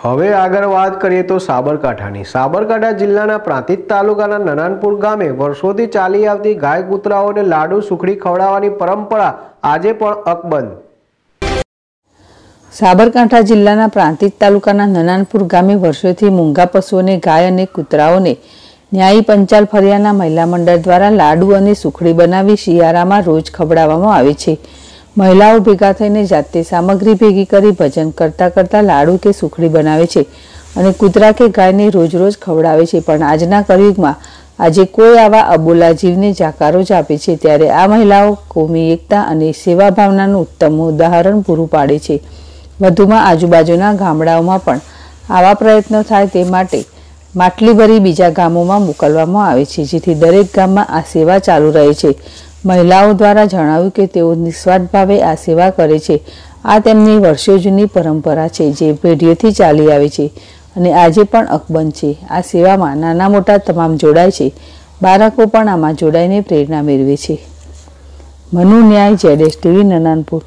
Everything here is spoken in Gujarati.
હવે આગળ વાત કરીએ તો સાબરકાંઠાની સાબરકાંઠા જિલ્લાના પ્રાંતિજ તાલુકાના નનાનપુર ગામે વર્ષોથી ચાલી આવતી ગાય કૂતરાઓને લાડુ સુખડી ખવડાવવાની પરંપરા આજે પણ અકબંધ સાબરકાંઠા જિલ્લાના પ્રાંતિજ તાલુકાના નનાનપુર ગામે વર્ષોથી મૂંગા પશુઓને ગાય અને કૂતરાઓને ન્યાયી પંચાલ ફરિયાના મહિલા મંડળ દ્વારા લાડુ અને સુખડી બનાવી શિયાળામાં રોજ ખવડાવવામાં આવે છે મહિલાઓ ભેગા થઈને જાતે સામગ્રી ભેગી કરી ભજન કરતાં કરતાં લાડુ કે સુખડી બનાવે છે અને કૂતરા કે ગાયને રોજ રોજ ખવડાવે છે પણ આજના કળયુગમાં આજે કોઈ આવા અબોલા જીવને જાકારો જ આપે છે ત્યારે આ મહિલાઓ કોમી એકતા અને સેવા ભાવનાનું ઉત્તમ ઉદાહરણ પૂરું પાડે છે વધુમાં આજુબાજુના ગામડાઓમાં પણ આવા પ્રયત્નો થાય તે માટે માટલી ભરી બીજા ગામોમાં મોકલવામાં આવે છે જેથી દરેક ગામમાં આ સેવા ચાલુ રહે છે મહિલાઓ દ્વારા જણાવ્યું કે તેઓ નિસ્વાર્થ ભાવે આ સેવા કરે છે આ તેમની વર્ષો જૂની પરંપરા છે જે પેઢીઓથી ચાલી આવે છે અને આજે પણ અકબંધ છે આ સેવામાં નાના મોટા તમામ જોડાય છે બાળકો પણ આમાં જોડાઈને પ્રેરણા મેળવે છે મનુ ન્યાય જેડેશ ટીવી નનાનપુર